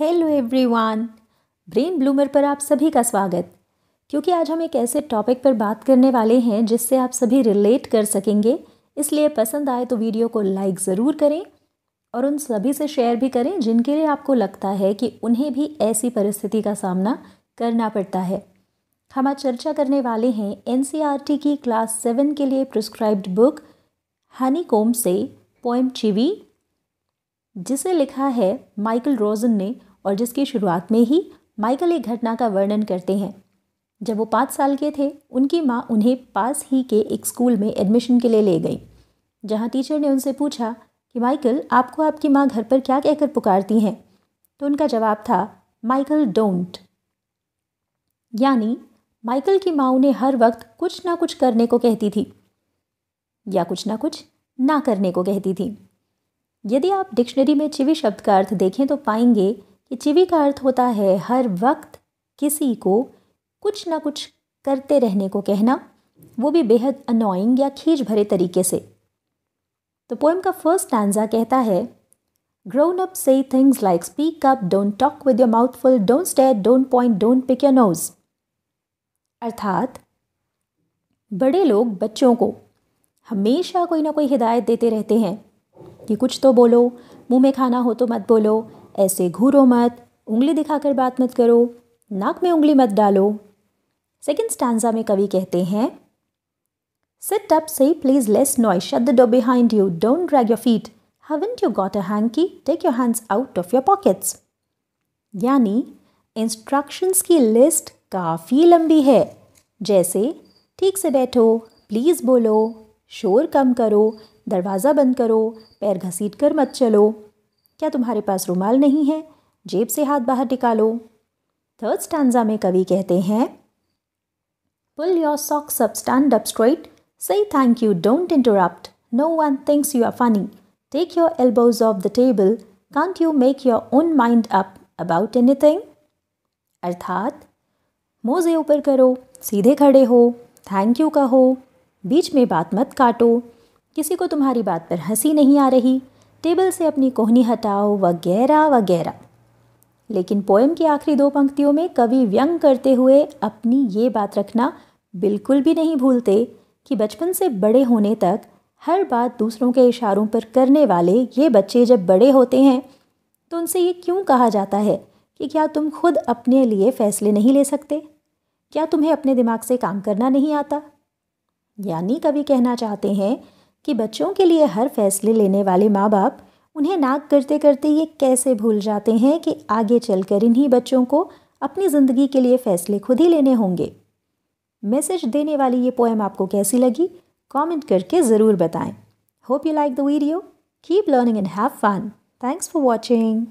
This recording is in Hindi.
हेलो एवरीवन ब्रेन ब्लूमर पर आप सभी का स्वागत क्योंकि आज हम एक ऐसे टॉपिक पर बात करने वाले हैं जिससे आप सभी रिलेट कर सकेंगे इसलिए पसंद आए तो वीडियो को लाइक ज़रूर करें और उन सभी से शेयर भी करें जिनके लिए आपको लगता है कि उन्हें भी ऐसी परिस्थिति का सामना करना पड़ता है हम आज चर्चा करने वाले हैं एन e की क्लास सेवन के लिए प्रिस्क्राइब्ड बुक हनी कोम से पोएम चिवी जिसे लिखा है माइकल रोजन ने और जिसकी शुरुआत में ही माइकल एक घटना का वर्णन करते हैं जब वो पाँच साल के थे उनकी माँ उन्हें पास ही के एक स्कूल में एडमिशन के लिए ले गई जहाँ टीचर ने उनसे पूछा कि माइकल आपको आपकी माँ घर पर क्या कहकर पुकारती हैं तो उनका जवाब था माइकल डोंट यानी माइकल की माँ उन्हें हर वक्त कुछ ना कुछ करने को कहती थी या कुछ ना कुछ ना करने को कहती थी यदि आप डिक्शनरी में चिवी शब्द का अर्थ देखें तो पाएंगे कि चिवी का अर्थ होता है हर वक्त किसी को कुछ ना कुछ करते रहने को कहना वो भी बेहद अनोइंग या खींच भरे तरीके से तो पोएम का फर्स्ट आंजा कहता है ग्रोन अप से things like speak up don't talk with your mouthful don't don't don't point don't pick your nose अर्थात बड़े लोग बच्चों को हमेशा कोई ना कोई हिदायत देते रहते हैं कि कुछ तो बोलो मुंह में खाना हो तो मत बोलो ऐसे घूरो मत उंगली दिखाकर बात मत करो नाक में उंगली मत डालो सेकेंड स्टांजा में कवि कहते हैं सेट अप सही please less noise shut the door behind you don't drag your feet haven't you got a hanky take your hands out of your pockets यानी इंस्ट्रक्शंस की लिस्ट काफ़ी लंबी है जैसे ठीक से बैठो प्लीज़ बोलो शोर कम करो दरवाज़ा बंद करो पैर घसीट कर मत चलो क्या तुम्हारे पास रुमाल नहीं है जेब से हाथ बाहर निकालो थर्ड स्टैंडा में कवि कहते हैं pull your socks up stand up straight से thank you don't interrupt no one thinks you are funny take your elbows off the table can't you make your own mind up about thing अर्थात मोजे ऊपर करो सीधे खड़े हो थैंक यू कहो बीच में बात मत काटो किसी को तुम्हारी बात पर हंसी नहीं आ रही टेबल से अपनी कोहनी हटाओ वगैरह वगैरह लेकिन पोएम की आखिरी दो पंक्तियों में कवि व्यंग करते हुए अपनी ये बात रखना बिल्कुल भी नहीं भूलते कि बचपन से बड़े होने तक हर बात दूसरों के इशारों पर करने वाले ये बच्चे जब बड़े होते हैं तो उनसे ये क्यों कहा जाता है कि क्या तुम खुद अपने लिए फैसले नहीं ले सकते क्या तुम्हें अपने दिमाग से काम करना नहीं आता यानी कवि कहना चाहते हैं कि बच्चों के लिए हर फैसले लेने वाले माँ बाप उन्हें नाक करते करते ये कैसे भूल जाते हैं कि आगे चलकर इन्हीं बच्चों को अपनी ज़िंदगी के लिए फ़ैसले खुद ही लेने होंगे मैसेज देने वाली ये पोएम आपको कैसी लगी कमेंट करके ज़रूर बताएं hope you like the video keep learning and have fun thanks for watching